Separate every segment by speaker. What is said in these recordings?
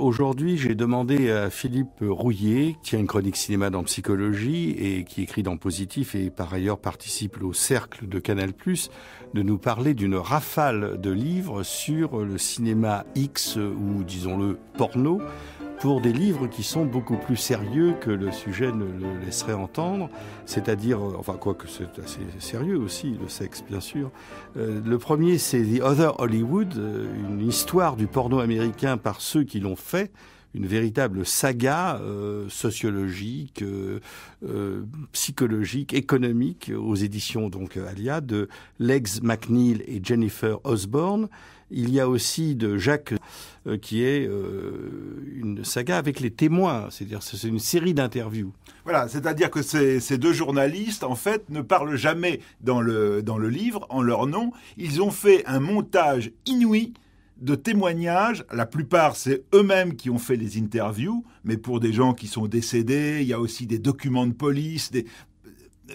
Speaker 1: aujourd'hui, j'ai demandé à Philippe Rouillet, qui a une chronique cinéma dans Psychologie et qui écrit dans Positif et par ailleurs participe au cercle de Canal+, de nous parler d'une rafale de livres sur le cinéma X ou disons-le porno pour des livres qui sont beaucoup plus sérieux que le sujet ne le laisserait entendre, c'est-à-dire, euh, enfin quoi que c'est assez sérieux aussi, le sexe bien sûr. Euh, le premier c'est The Other Hollywood, euh, une histoire du porno américain par ceux qui l'ont fait, une véritable saga sociologique, psychologique, économique aux éditions donc Alia de Legs McNeil et Jennifer Osborne. Il y a aussi de Jacques euh, qui est euh, une saga avec les témoins, c'est-à-dire c'est une série d'interviews. Voilà,
Speaker 2: c'est-à-dire que ces, deux journalistes, en fait, ne parlent jamais dans le, dans le livre en leur nom. Ils ont fait un montage inouï de témoignages. La plupart, c'est eux-mêmes qui ont fait les interviews, mais pour des gens qui sont décédés, il y a aussi des documents de police. Des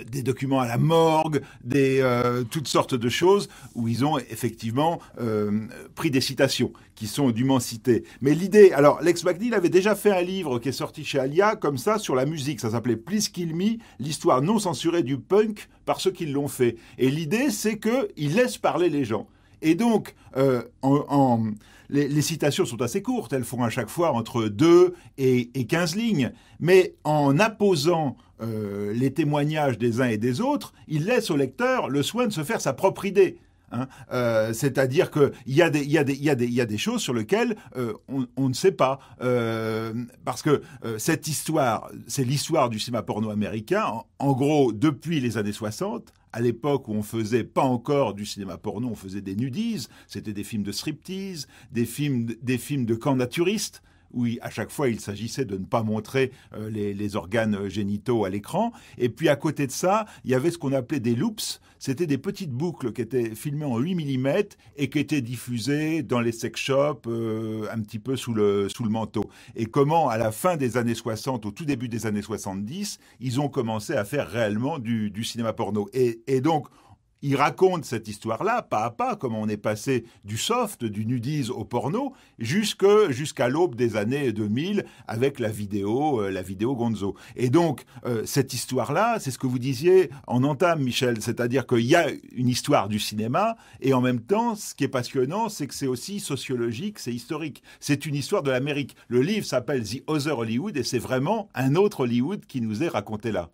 Speaker 2: des documents à la morgue, des, euh, toutes sortes de choses où ils ont effectivement euh, pris des citations qui sont dûment citées. Mais l'idée, alors Lex McNeil avait déjà fait un livre qui est sorti chez Alia comme ça sur la musique, ça s'appelait *Plus qu'il Me, l'histoire non censurée du punk par ceux qui l'ont fait. Et l'idée, c'est qu'il laisse parler les gens. Et donc, euh, les, citations sont assez courtes, elles font à chaque fois entre 2 et, et 15 lignes, mais en apposant euh, les témoignages des uns et des autres, il laisse au lecteur le soin de se faire sa propre idée. Hein. Euh, c'est-à-dire qu'il y, y, a des choses sur lesquelles euh, on, ne sait pas. parce que cette histoire, c'est l'histoire du cinéma porno américain, en, gros, depuis les années 60, à l'époque où on faisait pas encore du cinéma porno, on faisait des nudises, c'était des films de striptease, des films, des films de camp naturiste où à chaque fois il s'agissait de ne pas montrer euh, les, organes euh, génitaux à l'écran. Et puis à côté de ça, il y avait ce qu'on appelait des loops, c'était des petites boucles qui étaient filmées en 8 mm et qui étaient diffusées dans les sex shops euh, un petit peu sous le, manteau. Et comment à la fin des années 60, au tout début des années 70, ils ont commencé à faire réellement du, cinéma porno. et donc, il raconte cette histoire-là, pas à pas, comment on est passé du soft, du nudisme au porno, jusqu'à l'aube des années 2000, avec la vidéo, euh, la vidéo Gonzo. Et donc, euh, cette histoire-là, c'est ce que vous disiez en entame, Michel, c'est-à-dire qu'il y a une histoire du cinéma, et en même temps, ce qui est passionnant, c'est que c'est aussi sociologique, c'est historique. C'est une histoire de l'Amérique. Le livre s'appelle The Other Hollywood, et c'est vraiment un autre Hollywood qui nous est raconté là.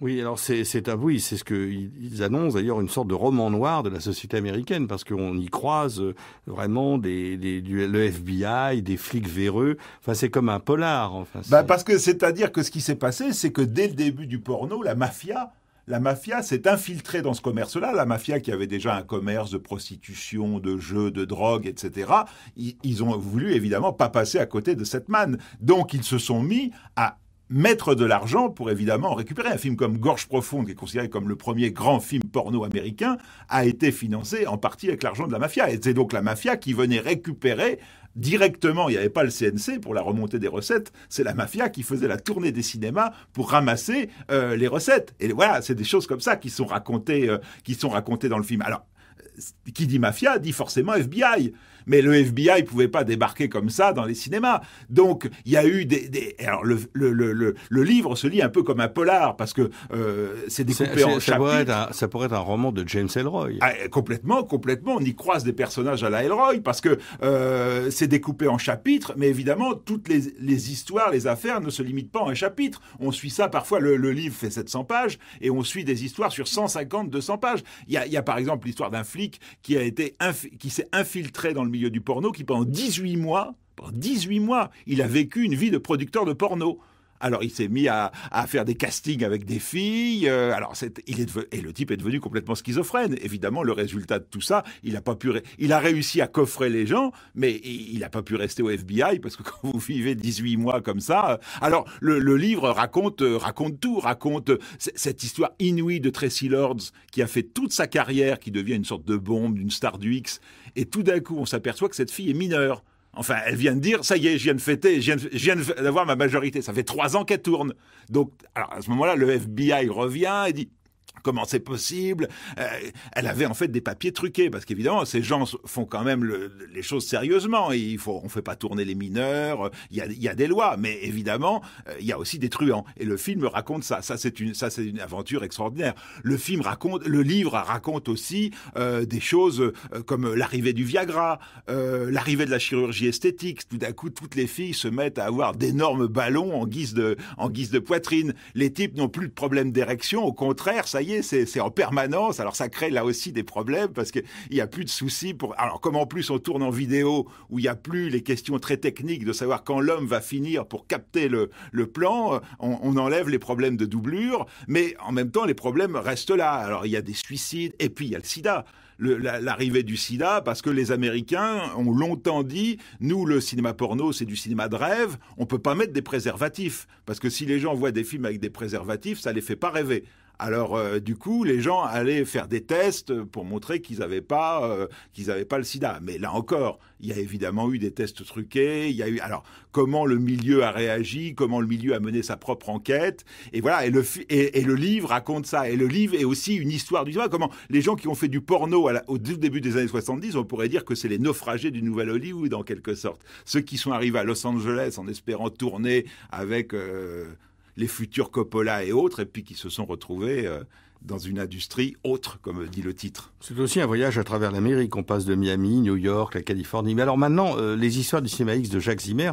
Speaker 1: Oui, alors c'est à vous, c'est ce qu'ils annoncent d'ailleurs une sorte de roman noir de la société américaine, parce qu'on y croise euh, vraiment des, le FBI, des flics
Speaker 2: véreux. Enfin, c'est comme un polar. Enfin, bah parce que c'est-à-dire que ce qui s'est passé, c'est que dès le début du porno, la mafia la mafia s'est infiltrée dans ce commerce-là. La mafia qui avait déjà un commerce de prostitution, de jeux, de drogue, etc. ils, ont voulu évidemment pas passer à côté de cette manne. Donc ils se sont mis à mettre de l'argent pour évidemment récupérer. Un film comme Gorge Profonde, qui est considéré comme le premier grand film porno américain, a été financé en partie avec l'argent de la mafia. Et c'est donc la mafia qui venait récupérer directement, il n'y avait pas le CNC pour la remontée des recettes, c'est la mafia qui faisait la tournée des cinémas pour ramasser euh, les recettes. Et voilà, c'est des choses comme ça qui sont racontées, euh, qui sont racontées dans le film. Alors, qui dit mafia dit forcément FBI. Mais le FBI ne pouvait pas débarquer comme ça dans les cinémas. Donc il y a eu des... Alors le, le, le, le, livre se lit un peu comme un polar, parce que euh, c'est découpé en chapitres. ça pourrait être un roman de James Elroy. Ah, complètement, complètement. On y croise des personnages à la Elroy, parce que euh, c'est découpé en chapitres, mais évidemment, toutes les, les, histoires, les affaires ne se limitent pas en un chapitre. On suit ça, parfois le, livre fait 700 pages, et on suit des histoires sur 150, 200 pages. Il y a, il y a par exemple l'histoire d'un flic qui, a été qui s'est infiltré dans le milieu du porno, qui pendant 18 mois, pendant 18 mois, il a vécu une vie de producteur de porno. Alors il s'est mis à, faire des castings avec des filles. Euh, alors il est et le type est devenu complètement schizophrène. Évidemment, le résultat de tout ça, il a pas pu. Il a réussi à coffrer les gens, mais il n'a pas pu rester au FBI parce que quand vous vivez 18 mois comme ça, euh, alors le, le livre raconte euh, raconte tout, raconte cette histoire inouïe de Tracy Lords qui a fait toute sa carrière, qui devient une sorte de bombe, une star du X, et tout d'un coup on s'aperçoit que cette fille est mineure. Enfin, elle vient de dire, ça y est, je viens de fêter, je viens, d'avoir ma majorité. Ça fait trois ans qu'elle tourne. Donc, à ce moment-là, le FBI revient et dit, Comment c'est possible euh, Elle avait en fait des papiers truqués parce qu'évidemment ces gens font quand même les choses sérieusement. Et il faut, fait pas tourner les mineurs. Euh, il y, a, des lois, mais évidemment euh, il y a aussi des truands. Et le film raconte ça. Ça c'est une, une aventure extraordinaire. Le film raconte, le livre raconte aussi des choses comme l'arrivée du Viagra, l'arrivée de la chirurgie esthétique. Tout d'un coup, toutes les filles se mettent à avoir d'énormes ballons en guise de, en guise de poitrine. Les types n'ont plus de problème d'érection. Au contraire, ça voyez, c'est en permanence. Alors ça crée là aussi des problèmes parce qu'il n'y a plus de soucis pour. Alors comme en plus on tourne en vidéo où il n'y a plus les questions très techniques de savoir quand l'homme va finir pour capter le, plan, on, enlève les problèmes de doublure, mais en même temps les problèmes restent là. Alors il y a des suicides et puis il y a le SIDA. L'arrivée du sida, parce que les Américains ont longtemps dit, nous, le cinéma porno, c'est du cinéma de rêve, on peut pas mettre des préservatifs, parce que si les gens voient des films avec des préservatifs, ça les fait pas rêver. Alors euh, du coup, les gens allaient faire des tests pour montrer qu'ils n'avaient pas euh, qu'ils n'avaient pas le sida. Mais là encore, il y a évidemment eu des tests truqués. Il y a eu alors comment le milieu a réagi, comment le milieu a mené sa propre enquête. Et voilà. Et le et, le livre raconte ça. Et le livre est aussi une histoire du sida. Comment les gens qui ont fait du porno au début des années 70, on pourrait dire que c'est les naufragés du nouvel Hollywood en quelque sorte. Ceux qui sont arrivés à Los Angeles en espérant tourner avec euh, les futurs Coppola et autres, et puis qui se sont retrouvés euh, dans une industrie autre, comme dit le titre.
Speaker 1: C'est aussi un voyage à travers l'Amérique. On passe de Miami, New York, la Californie. Mais alors maintenant, euh, les histoires du cinéma X de Jacques Zimmer,